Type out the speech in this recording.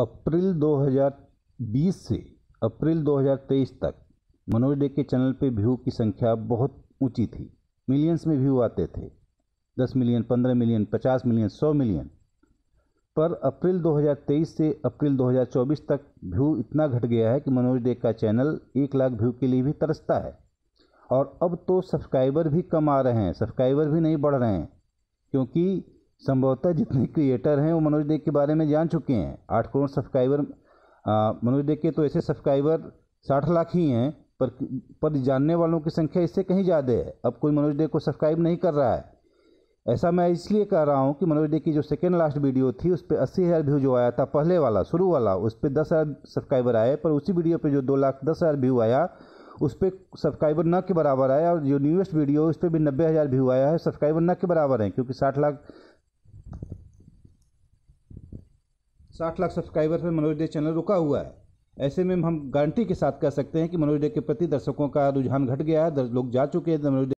अप्रैल 2020 से अप्रैल 2023 तक मनोज डे के चैनल पे व्यू की संख्या बहुत ऊंची थी मिलियंस में व्यू आते थे 10 मिलियन 15 मिलियन 50 मिलियन 100 मिलियन पर अप्रैल 2023 से अप्रैल 2024 तक व्यू इतना घट गया है कि मनोज डे का चैनल एक लाख व्यू के लिए भी तरसता है और अब तो सब्सक्राइबर भी कम आ रहे हैं सब्सक्राइबर भी नहीं बढ़ रहे हैं क्योंकि संभवतः जितने क्रिएटर हैं वो मनोज देव के बारे में जान चुके हैं आठ करोड़ सब्सक्राइबर मनोज देव के तो ऐसे सब्सक्राइबर साठ लाख ही हैं पर पर जानने वालों की संख्या इससे कहीं ज़्यादा है अब कोई मनोज देव को सब्सक्राइब नहीं कर रहा है ऐसा मैं इसलिए कह रहा हूँ कि मनोज डे की जो सेकेंड लास्ट वीडियो थी उस पर अस्सी हज़ार व्यू जो आया था पहले वाला शुरू वाला उस पर दस हज़ार सब्सक्राइबर आए पर उसी वीडियो पर जो दो लाख दस हज़ार व्यू आया उस पर सब्सक्राइबर न के बराबर आया और जो न्यूएस्ट वीडियो उस पर भी नब्बे हज़ार व्यू आया है सब्सक्राइबर न के बराबर हैं क्योंकि साठ लाख साठ लाख सब्सक्राइबर पर मनोज डे चैनल रुका हुआ है ऐसे में हम गारंटी के साथ कह सकते हैं कि मनोज डे के प्रति दर्शकों का रुझान घट गया है लोग जा चुके हैं तो मनोज डे